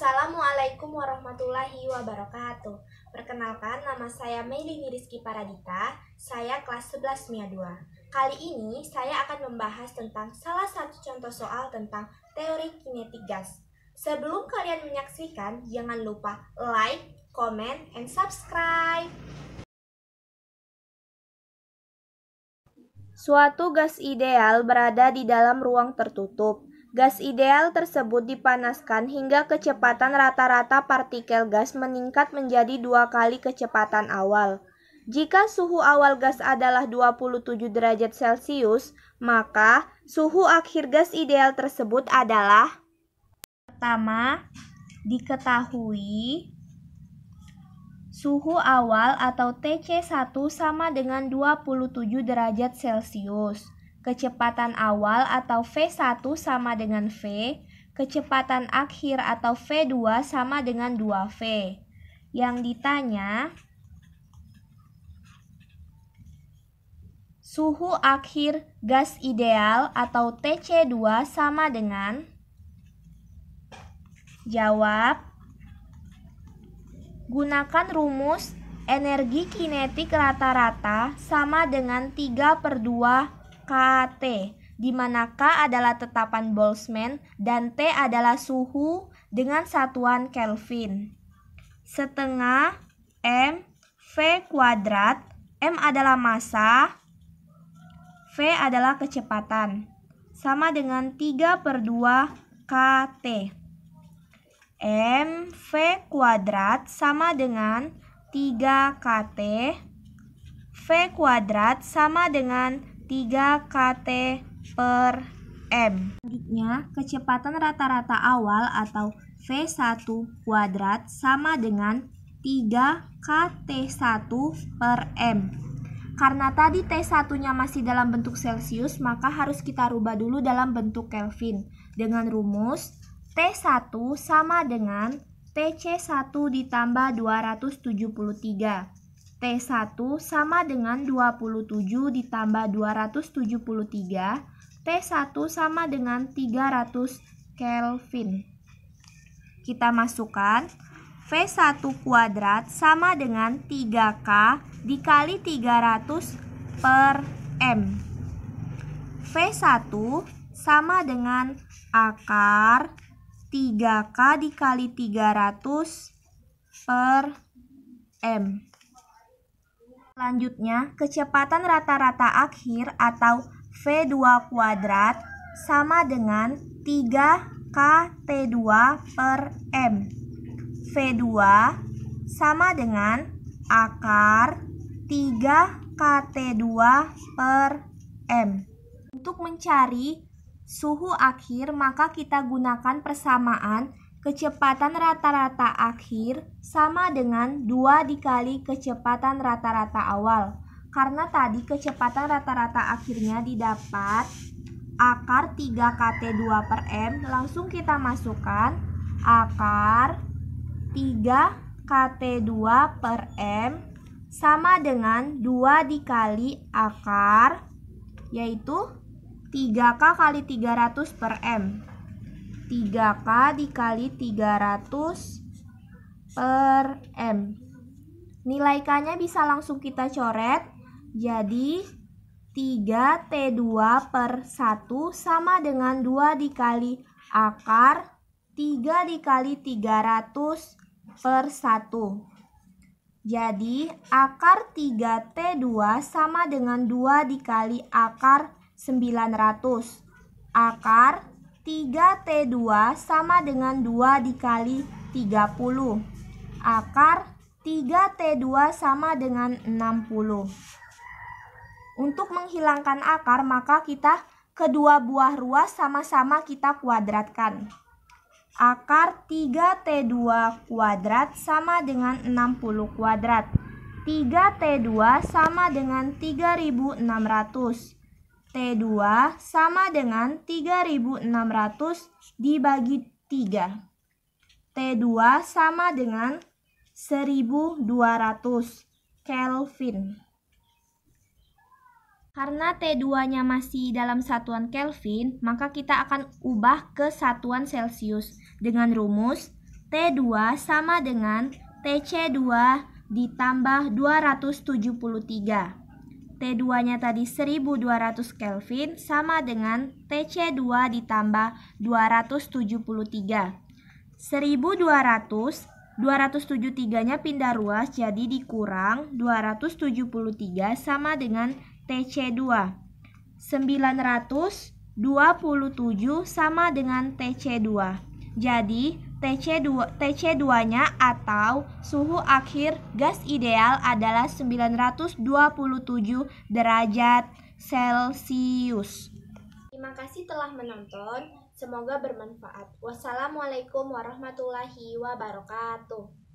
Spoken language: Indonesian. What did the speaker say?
Assalamualaikum warahmatullahi wabarakatuh. Perkenalkan, nama saya Meli Miriski Paradita. Saya kelas 11 MIA 2. Kali ini saya akan membahas tentang salah satu contoh soal tentang teori kinetik gas. Sebelum kalian menyaksikan, jangan lupa like, comment, and subscribe. Suatu gas ideal berada di dalam ruang tertutup Gas ideal tersebut dipanaskan hingga kecepatan rata-rata partikel gas meningkat menjadi dua kali kecepatan awal. Jika suhu awal gas adalah 27 derajat Celcius, maka suhu akhir gas ideal tersebut adalah Pertama, diketahui suhu awal atau TC1 sama dengan 27 derajat Celcius. Kecepatan awal atau V1 sama dengan V, kecepatan akhir atau V2 sama dengan 2V. Yang ditanya, suhu akhir gas ideal atau TC2 sama dengan Jawab Gunakan rumus energi kinetik rata-rata sama dengan 3 per 2 KT, di mana K adalah tetapan Boltzmann dan T adalah suhu dengan satuan Kelvin. Setengah M V kuadrat, M adalah massa, V adalah kecepatan. Sama dengan 3 per 2 KT. M V kuadrat sama dengan 3 KT. V kuadrat sama dengan 3 KT per M. Selanjutnya, kecepatan rata-rata awal atau V1 kuadrat sama dengan 3 KT1 per M. Karena tadi T1-nya masih dalam bentuk Celsius, maka harus kita rubah dulu dalam bentuk Kelvin. Dengan rumus T1 sama dengan TC1 ditambah 273. T1 sama dengan 27 ditambah 273. T1 sama dengan 300 Kelvin. Kita masukkan V1 kuadrat sama dengan 3K dikali 300 per M. V1 sama dengan akar 3K dikali 300 per M. Selanjutnya, kecepatan rata-rata akhir atau V2 kuadrat sama dengan 3KT2 per M. V2 sama dengan akar 3KT2 per M. Untuk mencari suhu akhir, maka kita gunakan persamaan Kecepatan rata-rata akhir sama dengan 2 dikali kecepatan rata-rata awal. Karena tadi kecepatan rata-rata akhirnya didapat akar 3KT2 per M, langsung kita masukkan akar 3KT2 per M sama dengan 2 dikali akar yaitu 3K kali 300 per M. 3K dikali 300 per M. Nilai K-nya bisa langsung kita coret. Jadi 3T2 per 1 sama dengan 2 dikali akar 3 dikali 300 per 1. Jadi akar 3T2 sama dengan 2 dikali akar 900. Akar 3T2 sama dengan 2 dikali 30. Akar 3T2 sama dengan 60. Untuk menghilangkan akar, maka kita kedua buah ruas sama-sama kita kuadratkan. Akar 3T2 kuadrat sama dengan 60 kuadrat. 3T2 sama dengan 3600. T2 sama dengan 3600 dibagi 3. T2 sama dengan 1200 Kelvin. Karena T2-nya masih dalam satuan Kelvin, maka kita akan ubah ke satuan Celcius dengan rumus T2 sama dengan TC2 ditambah 273. T2-nya tadi 1200 Kelvin sama dengan TC2 ditambah 273. 1200, 273-nya pindah ruas jadi dikurang 273 sama dengan TC2. 927 sama dengan TC2. Jadi, TC2, TC2-nya atau suhu akhir gas ideal adalah 927 derajat Celcius. Terima kasih telah menonton. Semoga bermanfaat. Wassalamualaikum warahmatullahi wabarakatuh.